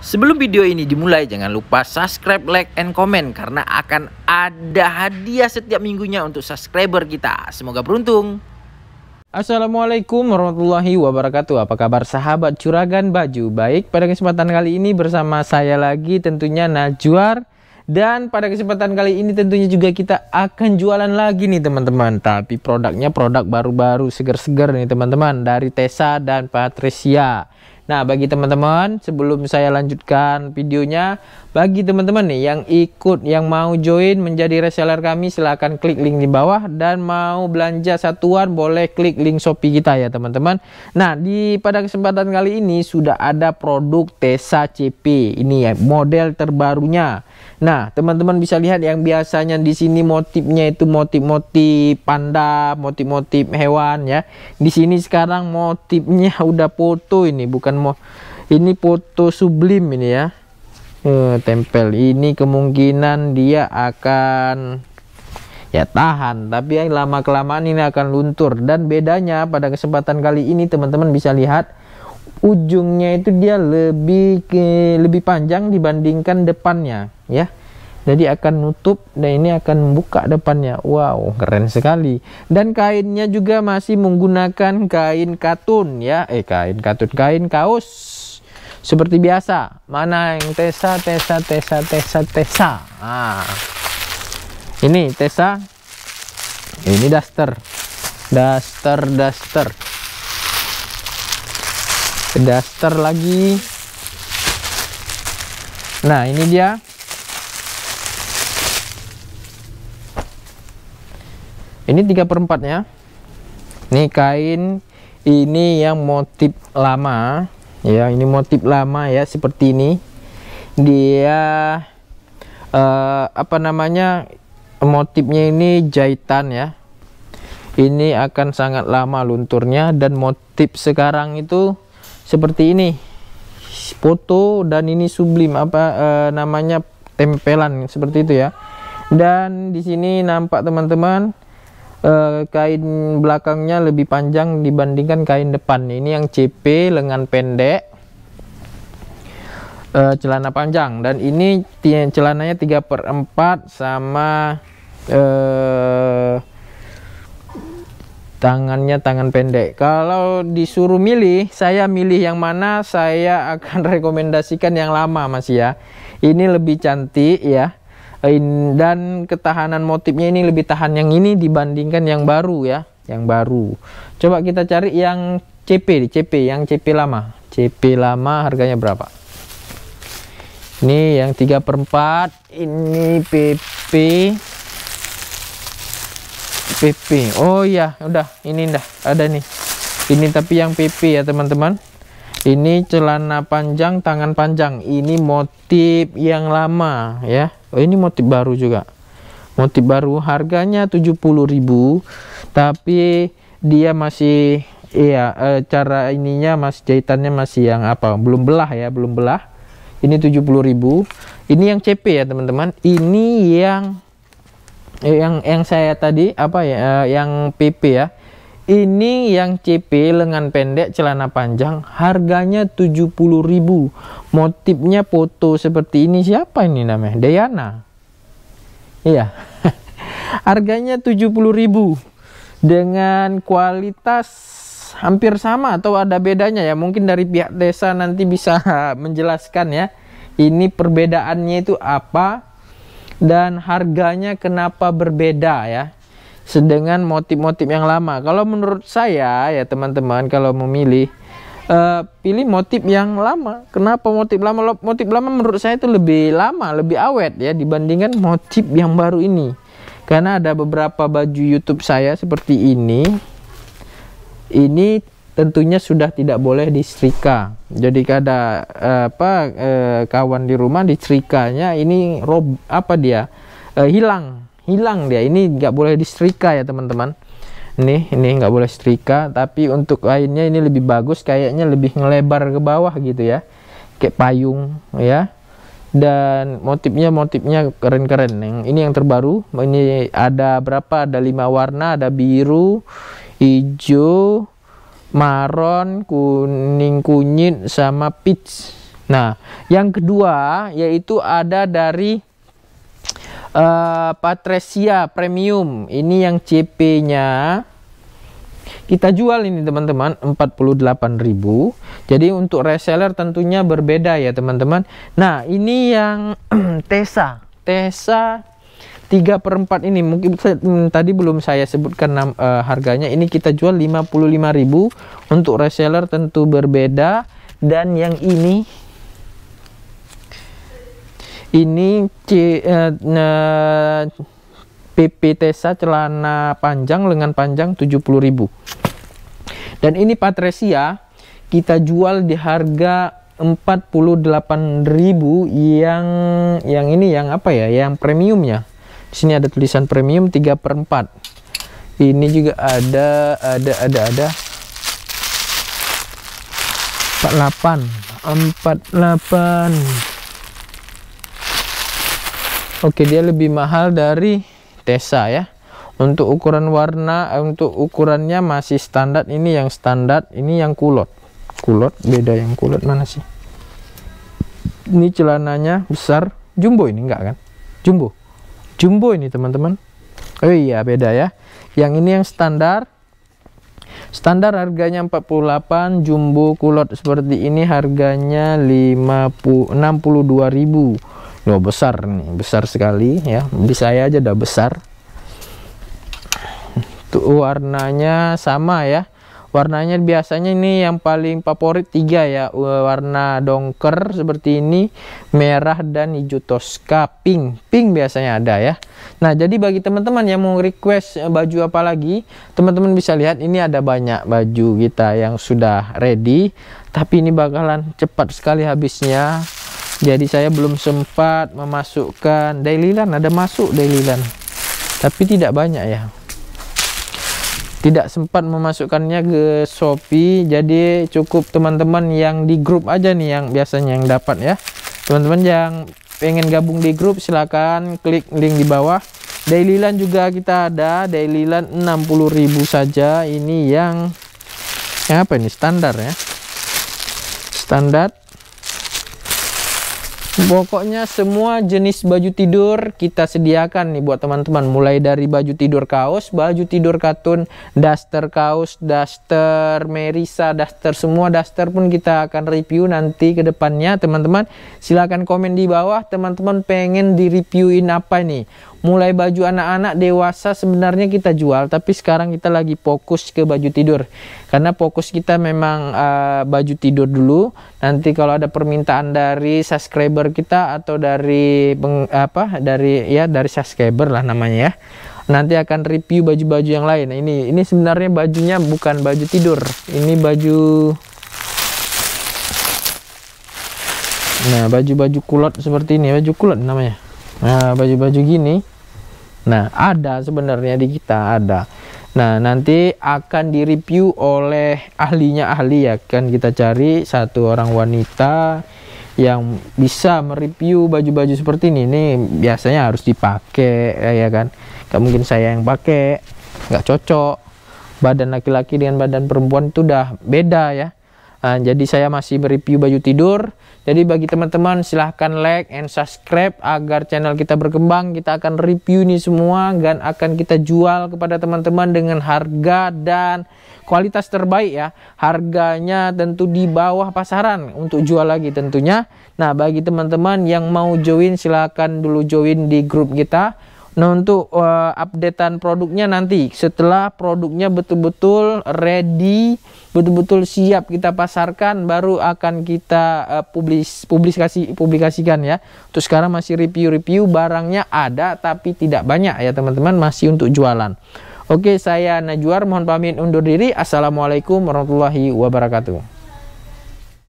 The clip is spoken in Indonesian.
Sebelum video ini dimulai, jangan lupa subscribe, like, and comment karena akan ada hadiah setiap minggunya untuk subscriber kita. Semoga beruntung. Assalamualaikum warahmatullahi wabarakatuh Apa kabar sahabat curagan baju Baik pada kesempatan kali ini bersama saya lagi tentunya Najwar Dan pada kesempatan kali ini tentunya juga kita akan jualan lagi nih teman-teman Tapi produknya produk baru-baru seger-seger nih teman-teman Dari Tessa dan Patricia Nah, bagi teman-teman, sebelum saya lanjutkan videonya, bagi teman-teman nih yang ikut, yang mau join menjadi reseller kami, silahkan klik link di bawah dan mau belanja satuan boleh klik link Shopee kita ya teman-teman. Nah, di pada kesempatan kali ini sudah ada produk Tesa CP ini ya model terbarunya. Nah, teman-teman bisa lihat yang biasanya di sini motifnya itu motif-motif panda, motif-motif hewan ya. Di sini sekarang motifnya udah foto ini, bukan mau ini foto sublim ini ya. Eh, tempel ini kemungkinan dia akan ya tahan, tapi yang lama kelamaan ini akan luntur dan bedanya pada kesempatan kali ini teman-teman bisa lihat ujungnya itu dia lebih ke, lebih panjang dibandingkan depannya ya jadi akan nutup dan ini akan membuka depannya wow keren sekali dan kainnya juga masih menggunakan kain katun ya eh kain katun kain kaos seperti biasa mana yang tesa tesa tesa tesa tesa ah ini tesa ini daster daster daster daster lagi. Nah, ini dia. Ini 3 per 4 ya. Ini kain ini yang motif lama ya ini motif lama ya seperti ini dia eh, apa namanya motifnya ini jahitan ya ini akan sangat lama lunturnya dan motif sekarang itu seperti ini foto dan ini sublim apa e, namanya tempelan seperti itu ya dan di sini nampak teman-teman e, kain belakangnya lebih panjang dibandingkan kain depan ini yang CP lengan pendek e, celana panjang dan ini celananya 3 per 4 sama eh tangannya tangan pendek kalau disuruh milih saya milih yang mana saya akan rekomendasikan yang lama mas ya ini lebih cantik ya dan ketahanan motifnya ini lebih tahan yang ini dibandingkan yang baru ya yang baru coba kita cari yang CP CP yang CP lama CP lama harganya berapa ini yang 3 per 4 ini PP PP oh iya, udah ini dah ada nih ini tapi yang PP ya teman-teman ini celana panjang tangan panjang ini motif yang lama ya oh ini motif baru juga motif baru harganya 70.000 tapi dia masih iya e, cara ininya mas jahitannya masih yang apa belum belah ya belum belah ini 70.000 ini yang CP ya teman-teman ini yang Eh, yang yang saya tadi apa ya eh, yang PP ya ini yang CP lengan pendek celana panjang harganya 70.000 motifnya foto seperti ini siapa ini namanya Dayana iya harganya 70.000 dengan kualitas hampir sama atau ada bedanya ya mungkin dari pihak desa nanti bisa menjelaskan ya ini perbedaannya itu apa dan harganya kenapa berbeda ya Sedangkan motif-motif yang lama. Kalau menurut saya ya teman-teman kalau memilih uh, pilih motif yang lama. Kenapa motif lama? Motif lama menurut saya itu lebih lama, lebih awet ya dibandingkan motif yang baru ini. Karena ada beberapa baju YouTube saya seperti ini. Ini tentunya sudah tidak boleh disetrika Jadi ada eh, apa eh, kawan di rumah disetrikanya ini rob apa dia eh, hilang hilang dia ini nggak boleh disetrika ya teman-teman. Nih ini nggak boleh setrika tapi untuk lainnya ini lebih bagus kayaknya lebih ngelebar ke bawah gitu ya kayak payung ya dan motifnya motifnya keren-keren yang ini yang terbaru ini ada berapa ada lima warna ada biru hijau maron, kuning kunyit sama peach. Nah, yang kedua yaitu ada dari uh, eh, Patresia Premium. Ini yang CP-nya kita jual ini teman-teman 48.000 jadi untuk reseller tentunya berbeda ya teman-teman nah ini yang Tesa Tesa 3 per 4 ini mungkin hmm, tadi belum saya sebutkan uh, harganya ini kita jual 55.000 untuk reseller tentu berbeda dan yang ini ini C, uh, eh, uh, eh, PP Tesa celana panjang lengan panjang 70.000 dan ini Patresia kita jual di harga 48.000 yang yang ini yang apa ya yang premiumnya sini ada tulisan premium 3 per 4 ini juga ada ada ada ada 48 48 Oke dia lebih mahal dari Tesa ya untuk ukuran warna eh, untuk ukurannya masih standar ini yang standar ini yang kulot kulot beda yang kulot mana sih ini celananya besar jumbo ini enggak kan jumbo jumbo ini teman-teman oh iya beda ya yang ini yang standar standar harganya 48 jumbo kulot seperti ini harganya 62.000 loh besar nih besar sekali ya di saya aja udah besar tuh warnanya sama ya warnanya biasanya ini yang paling favorit tiga ya warna dongker seperti ini merah dan hijau toska pink pink biasanya ada ya nah jadi bagi teman-teman yang mau request eh, baju apa lagi teman-teman bisa lihat ini ada banyak baju kita yang sudah ready tapi ini bakalan cepat sekali habisnya jadi saya belum sempat memasukkan daililan ada masuk daililan tapi tidak banyak ya tidak sempat memasukkannya ke Shopee jadi cukup teman-teman yang di grup aja nih yang biasanya yang dapat ya teman-teman yang pengen gabung di grup silahkan klik link di bawah land juga kita ada land 60.000 saja ini yang, yang apa ini standar ya standar Pokoknya semua jenis baju tidur kita sediakan nih buat teman-teman. Mulai dari baju tidur kaos, baju tidur katun, daster kaos, daster merisa, daster semua daster pun kita akan review nanti ke depannya teman-teman. Silahkan komen di bawah teman-teman pengen di-reviewin apa nih mulai baju anak-anak dewasa sebenarnya kita jual tapi sekarang kita lagi fokus ke baju tidur karena fokus kita memang uh, baju tidur dulu nanti kalau ada permintaan dari subscriber kita atau dari peng, apa dari ya dari subscriber lah namanya ya nanti akan review baju-baju yang lain ini ini sebenarnya bajunya bukan baju tidur ini baju nah baju-baju kulot seperti ini baju kulot namanya Nah, baju-baju gini. Nah, ada sebenarnya di kita ada. Nah, nanti akan direview oleh ahlinya ahli ya kan kita cari satu orang wanita yang bisa mereview baju-baju seperti ini. Ini biasanya harus dipakai ya, ya kan. Gak mungkin saya yang pakai, nggak cocok. Badan laki-laki dengan badan perempuan itu udah beda ya. Uh, jadi saya masih mereview baju tidur. Jadi bagi teman-teman silahkan like and subscribe agar channel kita berkembang. Kita akan review ini semua dan akan kita jual kepada teman-teman dengan harga dan kualitas terbaik ya. Harganya tentu di bawah pasaran untuk jual lagi tentunya. Nah bagi teman-teman yang mau join silahkan dulu join di grup kita Nah untuk uh, updatean produknya nanti setelah produknya betul-betul ready, betul-betul siap kita pasarkan, baru akan kita uh, publis publikasi publikasikan ya. Terus sekarang masih review-review barangnya ada tapi tidak banyak ya teman-teman masih untuk jualan. Oke saya Najwar mohon pamit undur diri. Assalamualaikum warahmatullahi wabarakatuh.